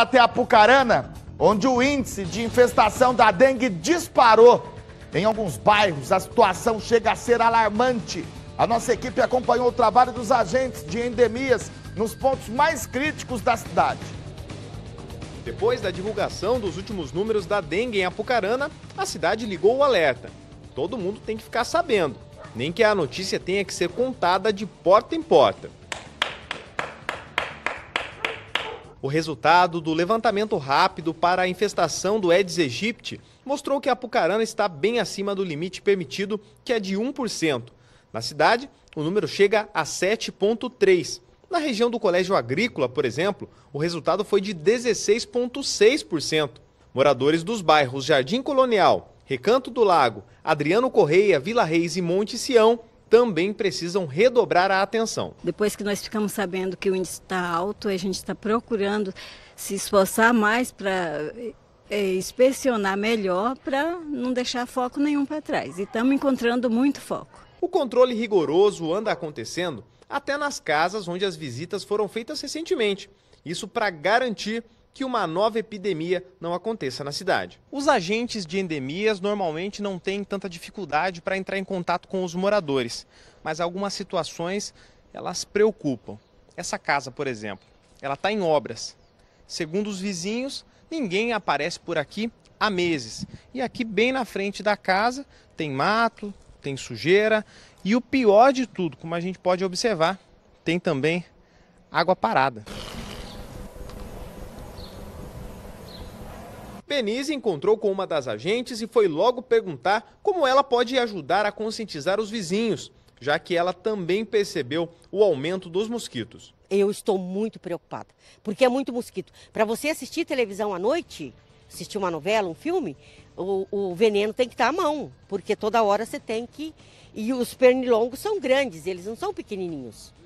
até Apucarana, onde o índice de infestação da dengue disparou. Em alguns bairros, a situação chega a ser alarmante. A nossa equipe acompanhou o trabalho dos agentes de endemias nos pontos mais críticos da cidade. Depois da divulgação dos últimos números da dengue em Apucarana, a cidade ligou o alerta. Todo mundo tem que ficar sabendo, nem que a notícia tenha que ser contada de porta em porta. O resultado do levantamento rápido para a infestação do Aedes aegypti mostrou que a Apucarana está bem acima do limite permitido, que é de 1%. Na cidade, o número chega a 7,3%. Na região do Colégio Agrícola, por exemplo, o resultado foi de 16,6%. Moradores dos bairros Jardim Colonial, Recanto do Lago, Adriano Correia, Vila Reis e Monte Sião também precisam redobrar a atenção. Depois que nós ficamos sabendo que o índice está alto, a gente está procurando se esforçar mais para é, inspecionar melhor, para não deixar foco nenhum para trás. E estamos encontrando muito foco. O controle rigoroso anda acontecendo até nas casas onde as visitas foram feitas recentemente. Isso para garantir que uma nova epidemia não aconteça na cidade. Os agentes de endemias normalmente não têm tanta dificuldade para entrar em contato com os moradores, mas algumas situações elas preocupam. Essa casa, por exemplo, ela está em obras. Segundo os vizinhos, ninguém aparece por aqui há meses. E aqui, bem na frente da casa, tem mato, tem sujeira e o pior de tudo, como a gente pode observar, tem também água parada. Penise encontrou com uma das agentes e foi logo perguntar como ela pode ajudar a conscientizar os vizinhos, já que ela também percebeu o aumento dos mosquitos. Eu estou muito preocupada, porque é muito mosquito. Para você assistir televisão à noite, assistir uma novela, um filme, o, o veneno tem que estar à mão, porque toda hora você tem que. E os pernilongos são grandes, eles não são pequenininhos.